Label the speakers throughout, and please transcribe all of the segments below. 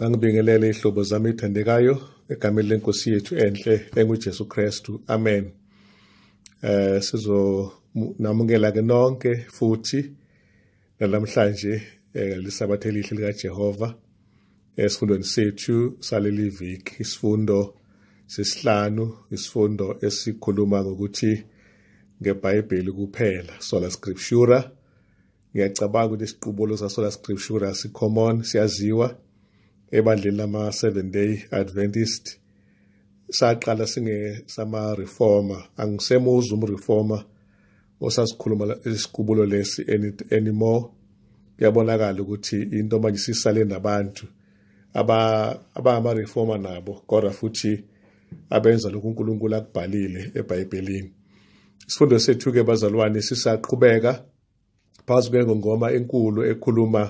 Speaker 1: Ngangibingelela ihlobo zami ey'thandekayo egameni lenkosi yethu enhle enguJesu Kristu. Amen. Eh sizonamukela-ke nonke futhi nalamhlanje eh lisabathe elihle likaJehova esifundweni sethu saleli viki isifundo sesihlanu isifundo esikhuluma ngokuthi ngeBhayibheli kuphela sola scriptura ngiyacabanga ukuthi isiqubulo sasola scriptura si common siyaziwa ebandleni lama-seven day adventist saqala singesama-reformer angisemuza umreformer osasikhuluma isikhumulo lesi anymore kuyabonakala ukuthi into manje sisale nabantu abangama-reformer nabo kodwa futhi abenza lokhu unkulunkulu akubhalile ebhayibhelini isifundo sethu-ke bazalwane sisaqhubeka phakathi kwengongoma enkulu ekhuluma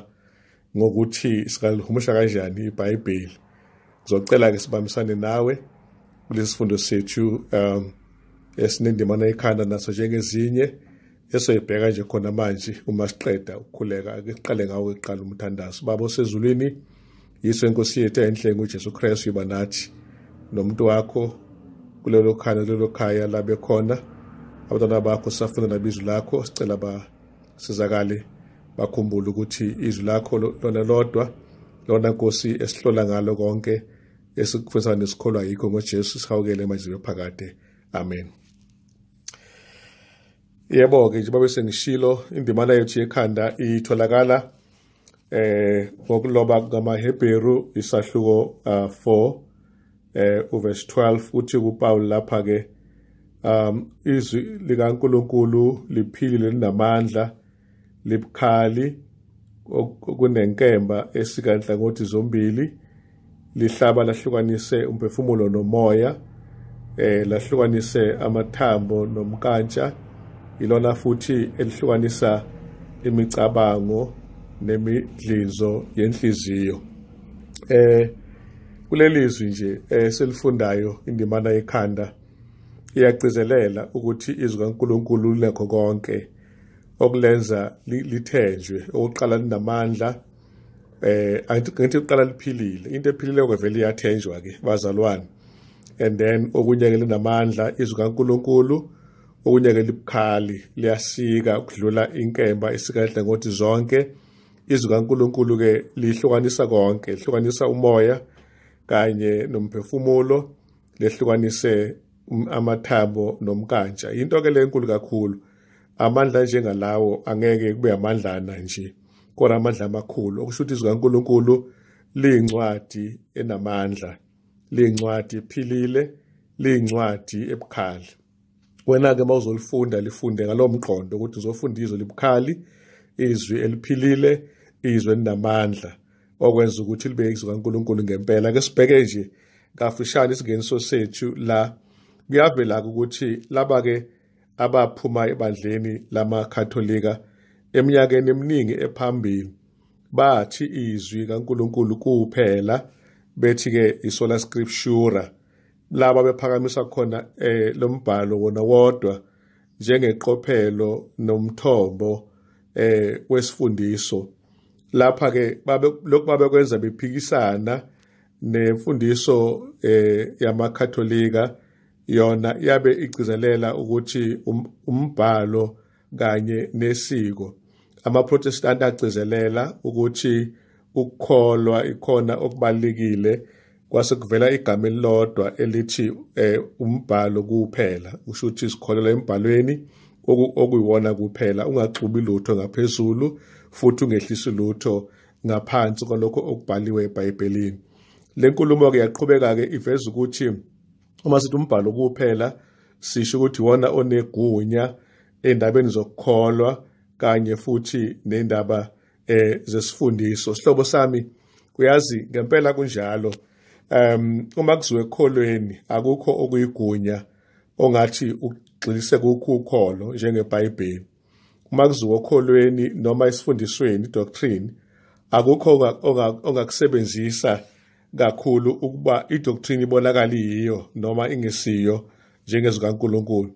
Speaker 1: ngokuthi singalihumusha kanjani ibhayibheli ngizocela-ke sibambisane nawe kulesi sifundo sethu um esinendimana ekhanda naso njengezinye esoyibheka nje khona manje uma siqeda ukukhuleka ke siqale ngawe kuqala umthandazo baba osezulwini yiso inkosi yethu enhle ngujesu kristu iba nathi nomuntu wakho kulelo khaya lelo khaya labe khona abantwana bakho safunda nabizo lakho sicela basizakale bakhumbule ukuthi izwi lakho lona lodwa lona nkosi esihlola ngalo konke esikufisa nesikholwa yikho ngojesu sihawukele emajini phakade amen yebo-ke njengoba besengishilo indimana yethu yekhanda itholakala eh ngokuloba ngamaHebheru isahluko uh, ah, 4 eh uverse 12 uthi kuPaul lapha ke um izwi likaNkuluNkulu liphilile linamandla libukhali okunenkemba esika nhlangothi zombili lihlaba lahlukanise umphefumulo nomoya eh lahlukanise amathambo nomkantsha ilona futhi elihlukanisa imicabango nemidlizo yenhliziyo eh kulelizwi nje eselifundayo indimana ekhanda iyagcizelela ukuthi izwi kaNkuluNkulu lekho konke okulenza lithenjwe oqala linamandla eh ngithi uqala liphilile into ephilile kwevele iyathenjwa ke bazalwane and then okunye ke linamandla izwi kaNkuluNkulu okunye ke libukhali liyasika ukudlula inkemba esikahle ngothi zonke izwi kaNkuluNkulu ke lihlukanisa konke lihlukanisa umoya kanye nomphefumulo lehlukanise amathambo nomkantsha into ke lenkulu kakhulu amandla njengalawo angeke kube amandlana nje kodwa amandla amakhulu okusho ukuthi izwi kaNkuluNkulu liyincwadi enamandla liyincwadi ephilile liyincwadi ebukhali wena-ke uma uzolifunda lifunde ngalowo mqondo ukuthi uzofunda izwi libukhali izwi eliphilile izwi elinamandla okwenza ukuthi libe izwi kaNkuluNkulu ngempela ke sibheke nje kafushane isingeniso sethu la kuyavela ukuthi laba-ke abaphuma ebandleni lamakatholika eminyakeni eminingi ephambili bathi izwi kaNkuluNkulu kuphela bethi ke isola scriptura laba bephakamisa khona eh lombhalo wona wodwa njengeqophelo nomthombo eh wesifundiso lapha ke babe lokuba bekwenza bephikisana nemfundiso eh yamaKatolika yona yabe igcizelela ukuthi um-, umbhalo kanye nesiko amaprotestanti agcizelela ukuthi ukukholwa ikhona okubalekile kwase kuvela igama elilodwa elithi eh, umbhalo kuphela usho ukuthi sikholelwa embhalweni okuyiwona kuphela ungaxubi lutho ngaphezulu futhi ungehlisi lutho ngaphansi kwalokho okubhaliwe eBhayibhelini le nkulumo ke yaqhubeka ke iveza ukuthi uma sithi umbhalo kuphela sisho ukuthi wona onegunya endabeni zokukholwa kanye futhi nendaba eh zesifundiso sihlobo sami uyazi ngempela kunjalo um uma kuziwe ekholweni akukho okuyigunya ongathi ugxilise kukho ukholo njengeBhayibheli uma kuziwe ekholweni noma isifundisweni doctrine akukho ongakusebenzisa onga kakhulu ukuba idoctrine ibonakala yiyo noma ingesiyo njengezikaNkuluNkulu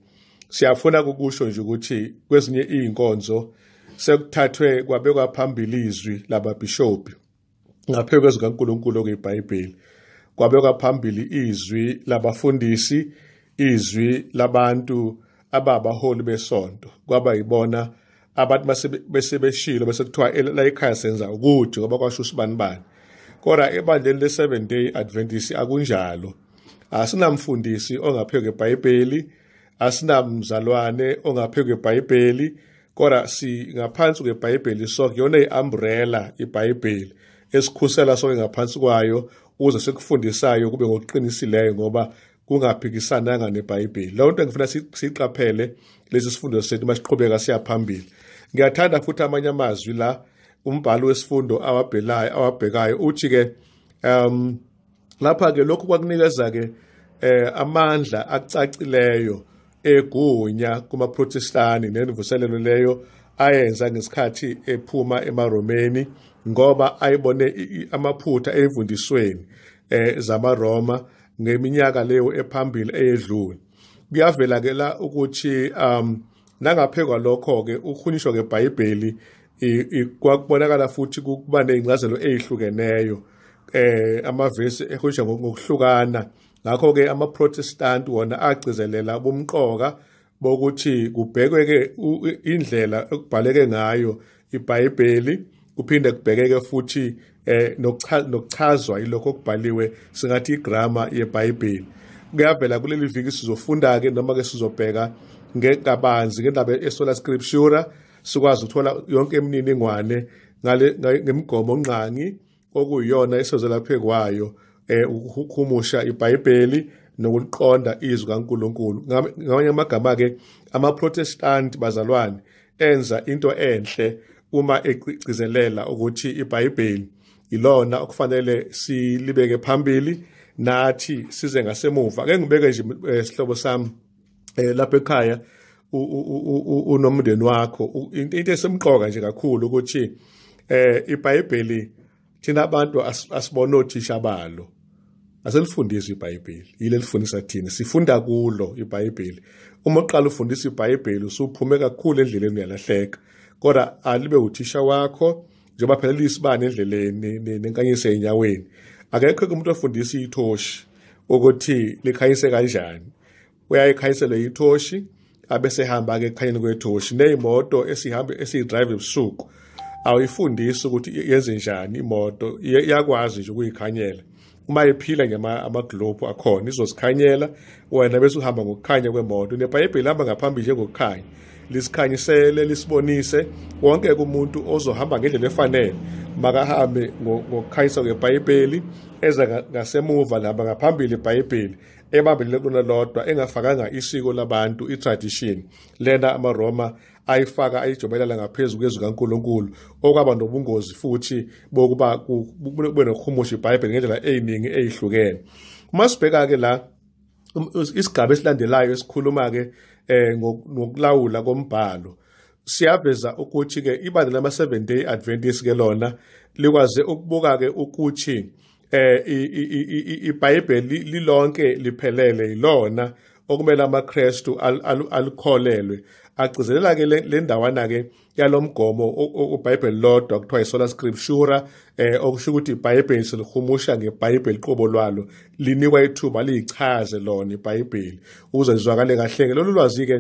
Speaker 1: siyafuna ukusho nje ukuthi kwezinye izinkonzo sekuthathwe kwabekwa phambili izwi lababhishophi ngaphezulu kwezikaNkuluNkulu okuyibhayibheli kwabekwa phambili izwi labafundisi izwi labantu ababaholi besonto kwaba yibona abantu bese beshilo bese kuthiwa la ekhaya senza ukuthi ngoba kwasho usibani bani kodwa ebandleni le-7 day adventist akunjalo asinamfundisi ongaphekwe eBhayibheli asinamzalwane ongaphekwe eBhayibheli kodwa singaphansi kweBhayibheli sonke yona iumbrella iBhayibheli esikhusela sonke ngaphansi kwayo uze sekufundisayo kube ngokuqinisileyo ngoba kungaphikisananga neBhayibheli loo nto engifuna siyiqaphele lesi sifundo sethu masiqhubeka siya phambili ngiyathanda futhi amanye amazwi la umbhalo wesifundo awabhelayo awabhekayo uthi ke um lapha ke lokhu kwakunikeza ke eh amandla acacileyo egunya kuma Protestani nenivuselelo leyo ayenza ngesikhathi ephuma emaRomeni ngoba ayibone amaphutha evundisweni eh zamaRoma ngeminyaka leyo ephambili eyedlule kuyavela ke la ukuthi um nangaphekwa lokho ke ukhunyisho ngeBhayibheli kwakubonakala futhi kuba ney'ncazelo ey'hlukeneyo eh amavesi ehujja ngokuhlukana ngakho ke amaprotestant wona agcizelela bomqoka bokuthi kubhekwe ke indlela ekubhaleke ngayo iBhayibheli kuphinde kubhekeke futhi eh nokuchazwa ilokho okubhaliwe singathi igrama yeBhayibheli kuyavela kuleli viki sizofunda ke noma ke sizobheka ngekabanzi ngendaba esola scriptura sikwazi ukuthola yonke imininingwane ngale ngemigomo onqangi okuyiyona esezelapheke kwayo eh, ukuhumusha iBhayibheli nokuqonda izwi kaNkuluNkulu ngamanye amagama ke amaProtestanti bazalwane enza into enhle uma ecicizelela ukuthi iBhayibheli ilona okufanele silibeke phambili nathi size ngasemuva ake ngibeke nje eh, sihlobo sami eh, lapha ekhaya unomndeni wakho into esemqoka nje kakhulu ukuthi eh iBhayibheli thina abantu asibona othisha balo aselifundisa iBhayibheli yile lifundisa thina sifunda kulo iBhayibheli uma uqala ufundisa iBhayibheli usuphume kakhulu endleleni uyalahleka kodwa alibe uthisha wakho njengoba phela lisibane endleleni nenkanyiso enyaweni akekho umuntu ofundisa ithoshi ukuthi likhanyise kanjani uyayikhanyiselwa ithoshi abesehamba ke ekhanyeni kwethoshi neyimoto esihambe esiyidrayive ebusuku awuyifundisi ukuthi yenze njani imoto iyakwazi nje ukuyikhanyela uma iphila nje amaglobu akhona izozikhanyela wena bese uhamba ngokukhanya kwemoto nebhayibheli hamba ngaphambili njengokukhanya lisikhanyisele lisibonise wonke umuntu ozohamba ngendlela efanele makahambe ngokukhanyisa ngebhayibheli eza ngasemuva laba ngaphambili ibhayibheli ebambelele kulona lodwa engafakanga isiko labantu i-tradition lena amaroma ayifaka ayijobelela ngaphezu kwezwi kankulunkulu okwaba nobungozi futhi bokuba kube nokuhumusha ibhayibheli ngendlela ey'ningi ey'hlukene uma sibheka-ke la Um, isigaba esilandelayo esikhuluma-ke um ngokulawula kombhalo siyaveza ukuthi-ke ibandla lama-seven day adventist-ke lona likwaze ukubuka-ke ukuthi um eh, ibhayibheli lilonke liphelele yilona okumele amakrestu alikholelwe agcizelela-ke le ndawana-ke yalomgomo ubhayibheli lodwa kuthiwa isola scriptura um okusho ukuthi ibhayibheli silihumusha ngebhayibheli qobo lwalo linikwa ithuba liyichaze lona ibhayibheli ukuze lizwakale kahle-ke lolu lwazi-ke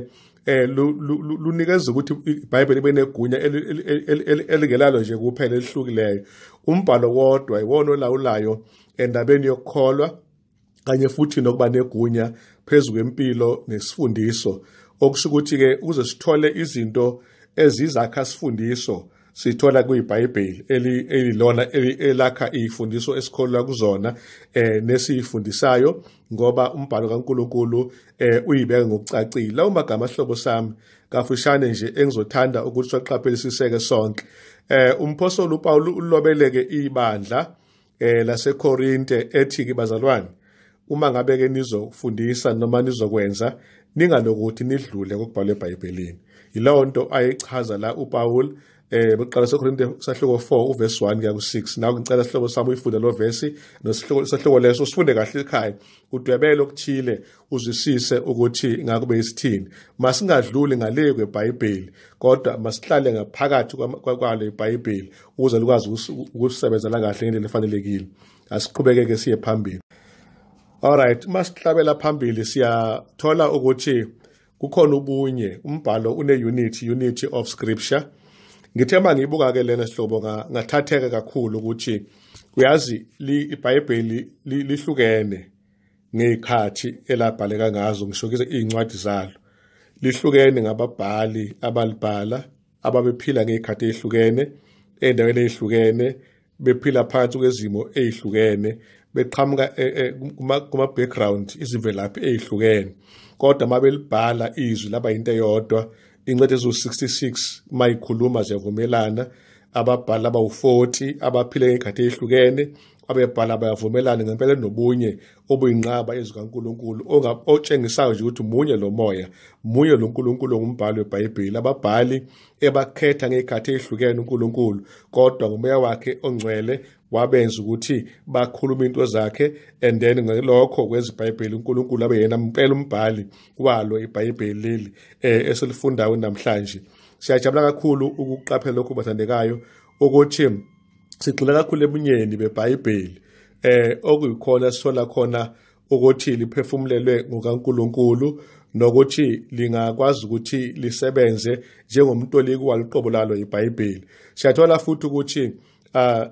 Speaker 1: um lunikeza ukuthi ibhayibheli ibe negunya elingelalo nje kuphela elihlukileyo umbhalo wodwa iwona olawulayo endabeni yokukholwa kanye futhi nokuba negunya phezu kwempilo nesifundiso okushukuthi ke uze sithole izinto ezizakha sifundiso sithola kuyibhayibheli elilona elakha izifundiso esikholwa kuzona eh nesifundisayo ngoba umbhalo kaNkuluNkulu eh uyibeka ngokucacile lawo magama ahlobo sami kafushane nje engizothanda ukuthi saqaphelisiseke sonke eh umphostoli uPaul ulobeleke ibandla eh laseKorinte ethi ke bazalwane uma ngabe-ke nizofundisa noma nizokwenza ninganokuthi nidlule kokubhalwe ebhayibhelini yileyo nto ayichaza la upawuli um eh, kuqala sekorinte sahluko 4 uvesi 1 kuya ku-6 nawe ngicela sihlobo sami uyifunde lo vesi nesahluko leso usifunde kahle ekhaya udwebele okuthile uzwisise ukuthi ngakube isithini masingadluli ngale kwebhayibheli kodwa masihlale ngaphakathi kwalo ibhayibheli ukuze lukwazi ukusebenza la kahle ngendlela efanelekile asiqhubeke-ke siye phambili Alright, masihlabela phambili siyathola ukuthi kukhona ubunye umbhalo une unit unity of scripture. Ngithe mangibuka ke lena sihlobo ngathatheke kakhulu ukuthi uyazi iBhayibheli lihlukene ngezikhathi elabhaleka ngazo ngishokise izincwadi zalo. Lihlukene ngababhali abalibhala ababephila ngezikhathi ezihlukene endaweni ezihlukene bephila phansi kwezimo ezihlukene beqhamuka eh, eh, kuma-background izimvelaphi ey'hlukene kodwa uma belibhala izwi laba yinto eyodwa incwadi eziwu-66 uma ikhuluma ziyavumelana ababhali abawu-40 abaphile ngey'khathi ey'hlukene abebhala bayavumelana ngempela enobunye obuyinqaba ezikaNkulunkulu otshengisayo nje ukuthi munye lo moya munye lo nkulunkulu ongumbhali webhayibheli ababhali ebakhetha ngey'khathi ey'hlukene unkulunkulu kodwa ngomoya wakhe ongcwele wabenza ukuthi bakhulume into zakhe and then ngelokho kwezibhayibheli unkulunkulu abe yena mpela umbhali walo ibhayibheli leli um esilifundayo namhlanje siyajabula kakhulu ukuqaphela lokhu bathandekayo ukuthi sigxile kakhulu ebunyeni beBhayibheli eh okuyikhona sona khona ukuthi liphefumulelwe ngokaNkuluNkulu nokuthi lingakwazi ukuthi lisebenze njengomtoliki waliqobo lalo iBhayibheli. Siyathola futhi ukuthi ah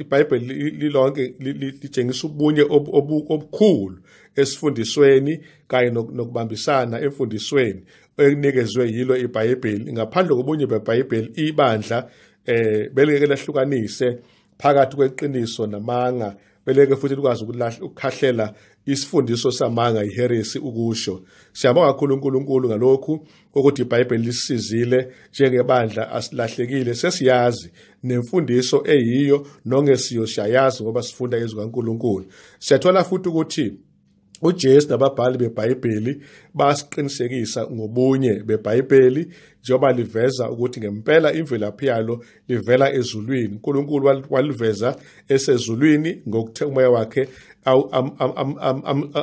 Speaker 1: iBhayibheli lilonke litshengisa ubunye obukhulu esifundisweni kanye nokubambisana emfundisweni ekunikezwe yilo iBhayibheli. Ngaphandle kobunye beBhayibheli ibandla eh beleke lahlukanise phakathi kweqiniso namanga beleke futhi likwazi ukukhahlela isifundiso samanga iheresi ukusho siyabonga kakhulu uNkulunkulu ngalokhu ukuthi iBhayibheli lisizile njengebandla asilahlekile sesiyazi nemfundiso eyiyo nongesiyo siyayazi ngoba sifunda izwi kaNkulunkulu siyathola futhi ukuthi uJesu nababhali beBhayibheli basiqinisekisa ngobunye beBhayibheli njengoba liveza ukuthi ngempela imvelaphi yalo livela ezulwini uNkulunkulu waliveza esezulwini ngokuthe umoya wakhe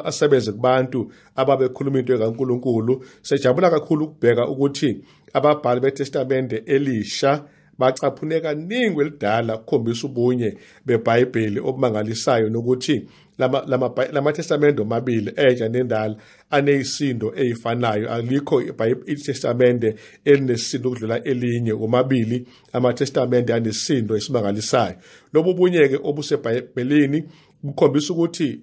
Speaker 1: asebenze kubantu ababekhuluma into kaNkulunkulu sejabula kakhulu ukubheka ukuthi ababhali beTestamente elisha bacaphune kaningi elidala ukukhombisa ubunye beBhayibheli obumangalisayo nokuthi lamatestamende omabili entsha nendala aneyisindo eyifanayo alikho itestamende elinesisindo ukudlula elinye omabili amatestamende anesindo esimangalisayo lobu ubunye-ke obusebhayibhelini kukhombisa ukuthi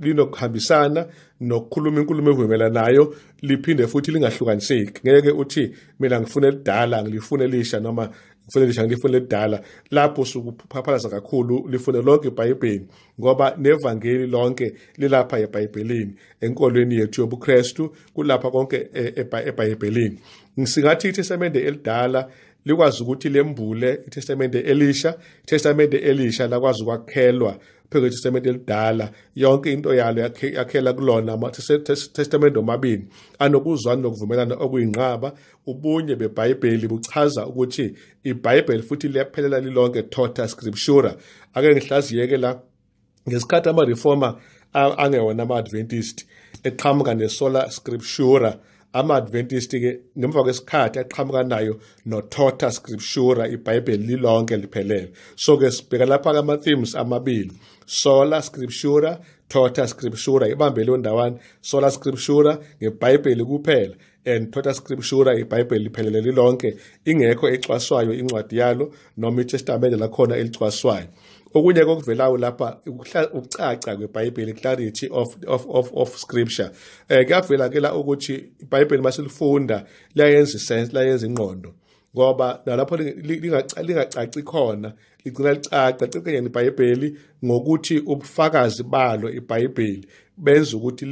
Speaker 1: linokuhambisana nokukhuluma inkulumo evumelanayo liphinde futhi lingahlukaniseki ngeke uthi mina ngifuna elidala ngilifuna elisha noma lifune lisha ngilifune lidala lapho sukuphaphalasa kakhulu lifune lonke ibhayibheli ngoba nevangeli lonke lilapha ebhayibhelini enkolweni yethu yobuKristu kulapha konke e-, e-, ebhayibhelini singathi iTestamente elidala likwazi ukuthi lembule iTestamente elisha iTestamente elisha lakwazi ukwakhelwa phezulu iTestamente elidala yonke into yalo yakhela kulona ama-testamente omabili anokuzwana nokuvumelana okuyinqaba ubunye beBhayibheli buchaza ukuthi iBhayibheli futhi liyaphelela lilonke tota scriptura ake ngihlaziyeke la ngesikhathi ama-reformer angewona ama-adventist eqhamuka nesola scriptura ama-adventisti-ke ngemva kwesikhathi aqhamukanayo nothotha scriptura ibhayibheli lilonke liphelele so-ke sibheka lapha-ke ama-themes amabili sola scriptura tota scriptura ibambe leyo ndawana sola scriptura ngebhayibheli kuphela and tota scriptura ibhayibheli liphelele lilonke ingekho ecwaswayo incwadi yalo noma itestamente lakhona elicwaswayo okunye kokuvelayo lapha ukucaca kwebhayibheli clarity of of of of scripture eh kuyavela ke la ukuthi ibhayibheli masilifunda liyayenza sense liyayenza ingqondo ngoba nalapho lingacaci khona ligcina licaca cicekanye ibhayibheli ngokuthi ubufakazi balo ibhayibheli benza ukuthi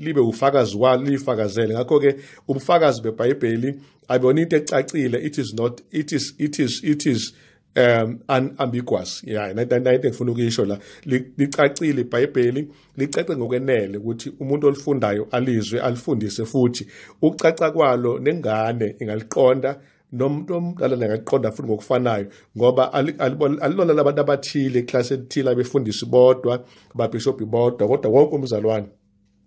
Speaker 1: libe ufakazi walo lifakazele ngakho-ke ubufakazi bebhayibheli abiyona into ecacile it is not it is it is it is um unambiguous yeah nayi ngifuna ukuyisho la licacile ibhayibheli licace ngokwenele ukuthi umuntu olifundayo alizwe alifundise futhi ukucaca kwalo nengane ingaliqonda nomuntu omdala nangaqonda futhi ngokufanayo ngoba alilona labantu abathile eklasini ethile abefundisi bodwa ababhishobhi bodwa kodwa wonke umzalwane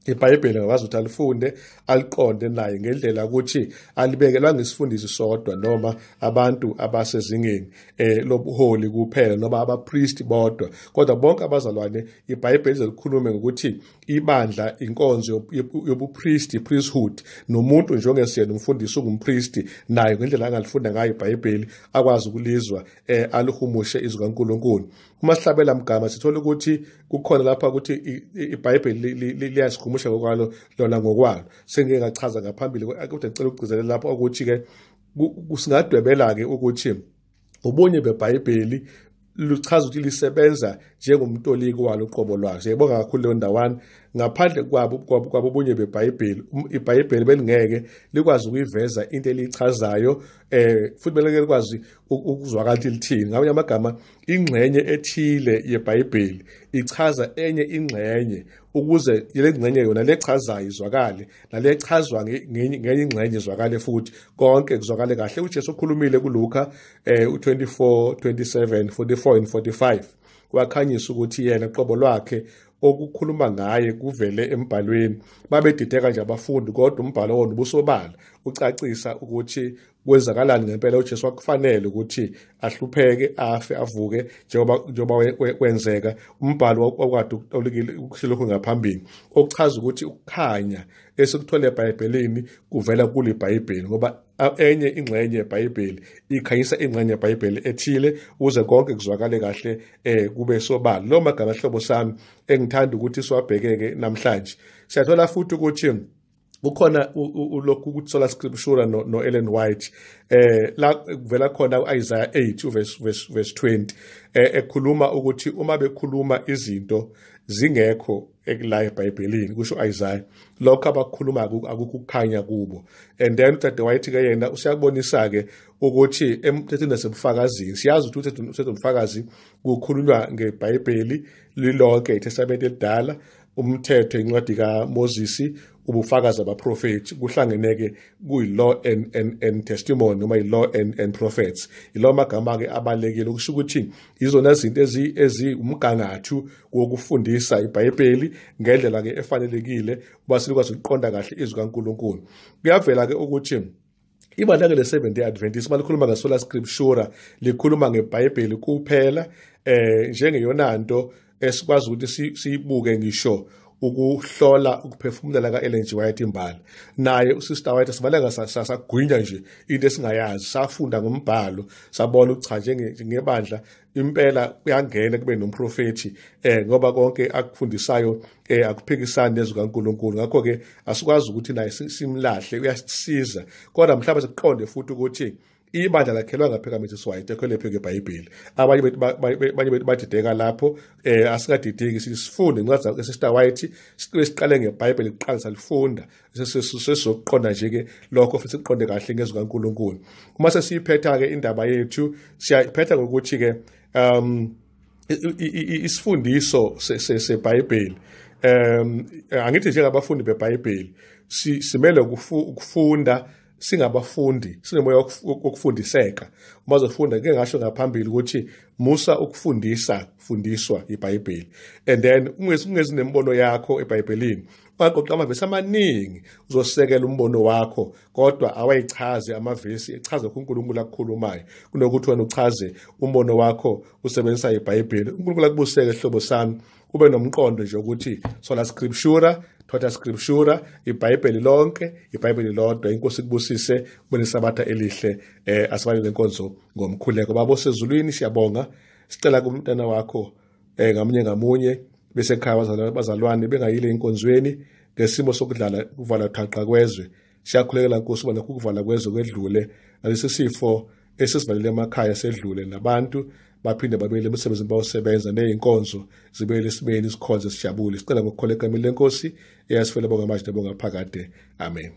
Speaker 1: ibhayibheli ngakazuthi alifunde aliqonde naye ngendlela ukuthi alibeke langesifundisi sodwa noma abantu abasezingeni eh lobuholi kuphela noma abapriest bodwa kodwa bonke abazalwane ibhayibheli zelikhulume ngokuthi ibandla inkonzo yobupriest priesthood nomuntu njengesiyena umfundisi ungumpriest naye ngendlela angalifunda ngayo ibhayibheli akwazi ukulizwa eh alihumushe izwi kaNkuluNkulu uma sihlabela mgama sithola ukuthi kukhona lapha ukuthi ibhayibheli liyasikhumula ngokumusha ngokwalo lona ngokwalo sengike ngachaza ngaphambili ah, kodwa ngicela ukugcizelela lapho ukuthi-ke singadwebela-ke ukuthi ubunye bebhayibheli luchaza ukuthi lisebenza njengomtoliki walo uqobo lwazo yayibonga kakhulu leyo ndawana ngaphandle kwabo kwabo obunye beBhayibheli um, iBhayibheli belingeke likwazi ukuyiveza into elichazayo eh futhi beleke likwazi ukuzwakala lithini ngabanye amagama ingxenye ethile yeBhayibheli ichaza enye ingxenye ukuze le ngxenye yona lechazayo izwakale nalechazwa ngenye ingxenye izwakale futhi konke kuzwakale kahle uJesu ukhulumile kuLuka eh u24 27 44 and 45 wakhanyisa ukuthi yena qobo lwakhe okukhuluma ngaye kuvele embhalweni babedideka nje abafundi kodwa umbhalo wona ubusobala ucacisa ukuthi kwenzakalani ngempela uJesu wakufanele ukuthi ahlupheke afe avuke njengoba njengoba kwenzeka umbhalo wakade ulikile ukuhlelokho ngaphambili okuchaza ukuthi ukukhanya esikuthole eBhayibhelini kuvela kulibhayibheli ngoba enye ingxenye yeBhayibheli ikhanyisa ingxenye yeBhayibheli ethile uze konke kuzwakale kahle eh kube sobala lo magama hlobo sami engithanda ukuthi siwabheke ke namhlanje siyathola futhi ukuthi kukhona ulokhu ukuthi sola scripture no, no Ellen White eh la kuvela khona uIsaiah 8 verse verse 20 eh ekhuluma ukuthi uma bekhuluma izinto zingekho ekulaye ebhayibhelini kusho u-isaya lokho abakukhuluma-ke akukho ukukhanya kubo and then udade wayethi-ke yena usiyakubonisa-ke ukuthi emthethweni nasebufakazini siyazi ukuthi umthetho umfakazi kukhulunywa ngebhayibheli lilonke itestamente elidala umthetho incwadi kamozisi ubufakazi abaprofethi kuhlangene-ke kuyi-law and, and, and testimony noma i-law and, and prophets yilawo magama-ke abalulekile okusho ukuthi yizona zinto eziwumgangathu wokufundisa ibhayibheli ngendlela-ke efanelekile uba silikwazi ukuqonda kahle izwi kankulunkulu kuyavela-ke ukuthi ibaluleke le-seventh day adventist uma likhuluma ngesola scriptura likhuluma ngebhayibheli kuphela um eh, njengeyonanto esikwazi ukuthi siyibuke ngisho ukuhlola ukuphefumula ka-ellen g white imbala naye usister white sibaleka sagwinya nje into esingayazi safunda ngombhalo sabona ukuthi cha njengebandla impela kuyangena kube nomprofethi eh ngoba konke akufundisayo eh akuphikisani nezwi kaNkuluNkulu ngakho ke asikwazi ukuthi naye simlahle uyasisiza kodwa mhlawumbe siqonde futhi ukuthi ibandla lakhelwa ngaphikamithi siwayi ekholwe pheke ibhayibheli abanye bethu banye bethu badideka lapho eh asikadideki sifunde incwadi sister white siqale siqale ngebhayibheli kuqalisa lifunda sesizokuqonda nje ke lokho futhi siqonde kahle ngezwi kaNkuluNkulu uma sesiyiphetha ke indaba yethu siyaphetha ngokuthi ke um isifundiso seBhayibheli um angithi njengabafundi beBhayibheli simele ukufunda singabafundi sinomoya wokufundiseka uma uzofunda ngeke ngasho ngaphambili ukuthi musa ukufundisa fundiswa ibhayibheli and then ungezi nemibono yakho ebhayibhelini ungaqoqa amavesi amaningi uzosekela umbono wakho kodwa awayichaze amavesi echaze ukho unkulunkulu akukhulumayo kunokuthi wena uchaze umbono wakho usebenzisa ibhayibheli unkulunkulu akubuseke hlobo sami ube nomqondo nje ukuthi sola scriptura Tota Scriptura, iBhayibheli lonke, iBhayibheli lodwa. Inkosi kubusise kube nesabatha elihle. Eh asibale lenkonzo ngomkhuleko. Baba osezulwini siyabonga. Sicela kumntana wakho eh ngamunye ngamunye bese ekhaya bazalwane bengayile enkonzweni ngesimo sokudlala ukuvala thaqqa kwezwe. Siyakhulekela Nkosi ubana ukuvala kwezwe kwedlule. Nalesi sifo esisivalele emakhaya sedlule nabantu baphinde babuyele imisebenzi bawusebenza ney'nkonzo zibuyele esimeni isikhonze sijabule sicela ngokukholwa egameni lenkosi eyasifela bonke manje nabongaphakade amen